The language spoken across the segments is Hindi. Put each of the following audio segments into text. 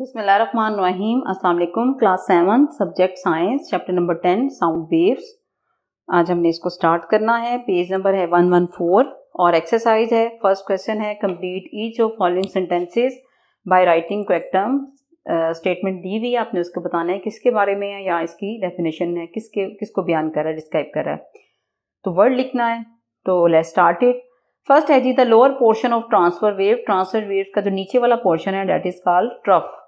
बिसमीम अस्सलाम class seven subject science chapter number ten sound waves आज हमने इसको स्टार्ट करना है पेज नंबर है वन वन फोर और एक्सरसाइज है फर्स्ट क्वेश्चन है complete each of following sentences by writing correct term statement दी हुई है आपने उसको बताना है किसके बारे में है या इसकी डेफिनेशन है किसके किसको बयान कर रहा है डिस्क्राइब कर रहा है तो वर्ड लिखना है तो लेट स्टार्ट इट फर्स्ट है जी the lower portion of transverse wave transverse wave का जो नीचे वाला पोर्शन है that is called trough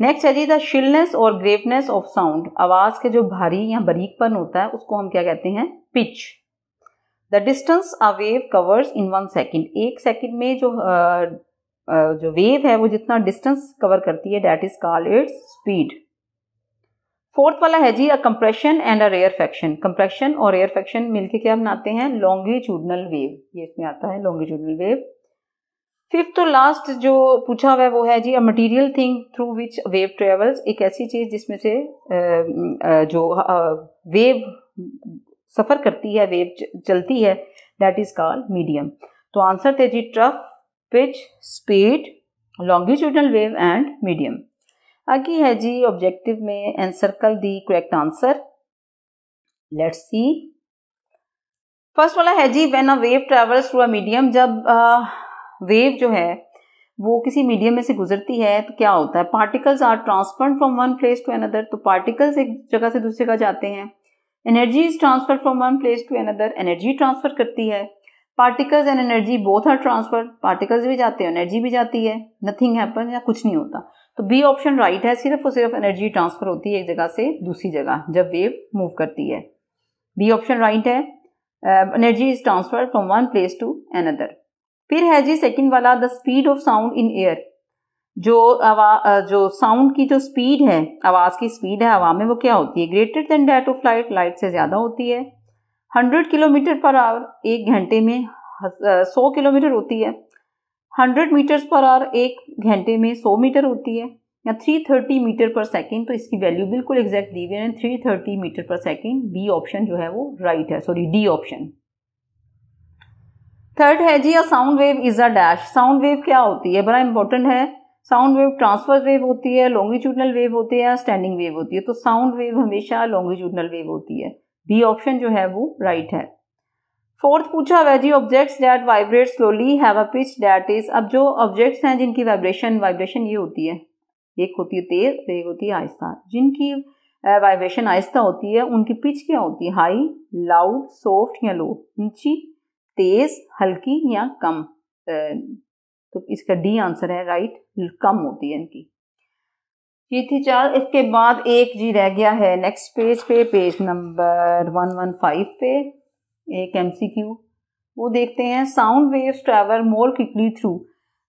next है जी द शिलनेस और ग्रेवनेस ऑफ साउंड आवाज़ के जो भारी या बरीकपन होता है उसको हम क्या कहते हैं pitch the distance a wave covers in one second एक सेकेंड में जो आ, जो वेव है वो जितना डिस्टेंस कवर करती है that is called its speed fourth वाला है जी a compression and a rarefaction compression और रेयर फैक्शन मिलके क्या बनाते हैं लॉन्गिट्यूडनल वेव ये इसमें आता है लॉन्गिट्यूडनल वेव फिफ्थ और लास्ट जो पूछा हुआ है वो है जी a material thing through which wave travels एक ऐसी चीज़ जिसमें से जो वेव सफ़र करती है वेव चलती है दैट इज़ कॉल्ड मीडियम तो आंसर थे जी trough pitch speed longitudinal wave and medium आगे है जी ऑब्जेक्टिव में encircle the correct answer let's see first वाला है जी when a wave travels through a medium जब वेव जो है वो किसी मीडियम में से गुजरती है तो क्या होता है particles are transfer from one place to another तो पार्टिकल्स एक जगह से दूसरी जगह जाते हैं energy is transfer from one place to another energy transfer करती है particles and energy both are transfer particles भी जाते हैं एनर्जी भी जाती है नथिंग हैपन या कुछ नहीं होता तो बी ऑप्शन राइट है सिर्फ और सिर्फ एनर्जी ट्रांसफर होती है एक जगह से दूसरी जगह जब वेव मूव करती है बी ऑप्शन राइट है energy is transfer from one place to another फिर है जी सेकंड वाला the speed of sound in air जो आवा जो साउंड की जो स्पीड है आवाज़ की स्पीड है हवा में वो क्या होती है greater than that of light light से ज़्यादा होती है हंड्रेड किलोमीटर पर आवर एक घंटे में सौ किलोमीटर होती है हंड्रेड मीटर्स पर आवर एक घंटे में सौ मीटर होती है या three thirty metre per second तो इसकी वैल्यू बिल्कुल एग्जैक्ट दी गई है three thirty metre per second B option जो है वो राइट right है सॉरी डी ऑप्शन थर्ड है जी a sound wave is a dash sound wave क्या होती है बड़ा इंपॉर्टेंट है साउंड वेव ट्रांसफर वेव होती है लॉन्गिट्यूडनल वेव होती है स्टैंडिंग वेव होती है तो साउंड वेव हमेशा लॉन्गिट्यूडनल वेव होती है बी ऑप्शन जो है वो राइट right है फोर्थ पूछा हुआ जी objects that vibrate slowly have a pitch that is अब जो ऑब्जेक्ट्स हैं जिनकी वाइब्रेशन वाइब्रेशन ये होती है एक होती है तेज और एक होती है आहिस्ता जिनकी वाइब्रेशन आहिस्ता होती है उनकी पिच क्या होती है हाई लाउड सॉफ्ट या लो ऊंची तेज हल्की या कम तो इसका डी आंसर है राइट कम होती है इनकी ये थी चार इसके बाद एक जी रह गया है नेक्स्ट पेज पे page number one one five पे एक एम सी क्यू वो देखते हैं sound waves travel more quickly through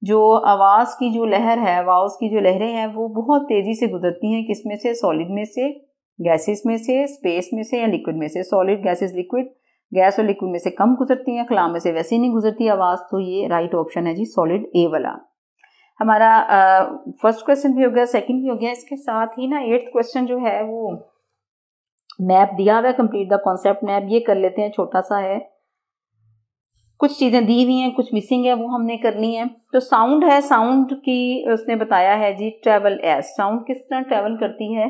जो आवाज़ की जो लहर है आवाज़ की जो लहरें हैं वो बहुत तेज़ी से गुजरती हैं किस में से सॉलिड में से गैसेस में से स्पेस में से या लिक्विड में से सॉलिड गैसेस लिक्विड गैस और लिक्विड में से कम गुजरती है खला में से वैसे ही नहीं गुजरती आवाज़ तो ये राइट ऑप्शन है जी सॉलिड ए वाला हमारा फर्स्ट क्वेश्चन भी हो गया सेकंड भी हो गया इसके साथ ही ना एट्थ क्वेश्चन जो है वो मैप दिया हुआ है कंप्लीट द कॉन्सेप्ट मैप ये कर लेते हैं छोटा सा है कुछ चीज़ें दी हुई हैं कुछ मिसिंग है वो हमने करनी है तो साउंड है साउंड की उसने बताया है जी ट्रैवल एस साउंड किस तरह ट्रैवल करती है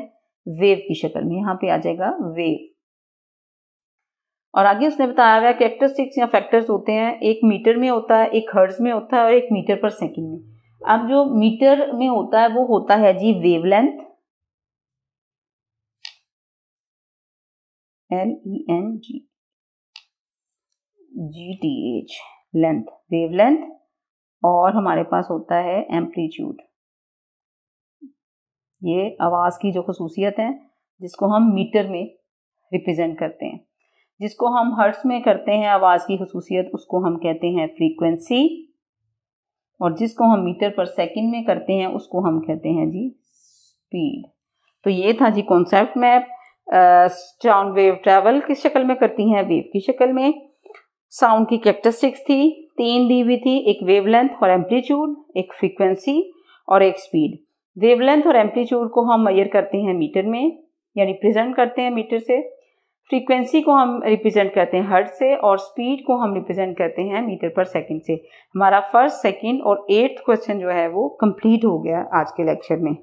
वेव की शक्ल में यहाँ पे आ जाएगा वेव और आगे उसने बताया हुआ है कि या फैक्टर्स होते हैं एक मीटर में होता है एक हर्ज में होता है और एक मीटर पर सेकेंड में अब जो मीटर में होता है वो होता है जी wavelength L E N G जी T H length wavelength और हमारे पास होता है एम्पलीट्यूड ये आवाज़ की जो खसूसियत है जिसको हम मीटर में रिप्रेजेंट करते हैं जिसको हम हर्ट्स में करते हैं आवाज़ की खसूसियत उसको हम कहते हैं फ्रीक्वेंसी और जिसको हम मीटर पर सेकंड में करते हैं उसको हम कहते हैं जी स्पीड तो ये था जी concept map sound wave travel किस शक्ल में करती हैं वेव की शक्ल में साउंड की कैरेक्टरिस्टिक्स थी तीन दी हुई थी एक वेव लेंथ और एम्पलीट्यूड एक फ्रीक्वेंसी और एक स्पीड वेव लेंथ और एम्पलीट्यूड को हम मैयर करते हैं मीटर में यानी प्रेजेंट करते हैं मीटर से फ्रीक्वेंसी को हम रिप्रेजेंट करते हैं हर्ट से और स्पीड को हम रिप्रेजेंट करते हैं मीटर पर सेकंड से हमारा फर्स्ट सेकंड और एट्थ क्वेश्चन जो है वो कंप्लीट हो गया आज के लेक्चर में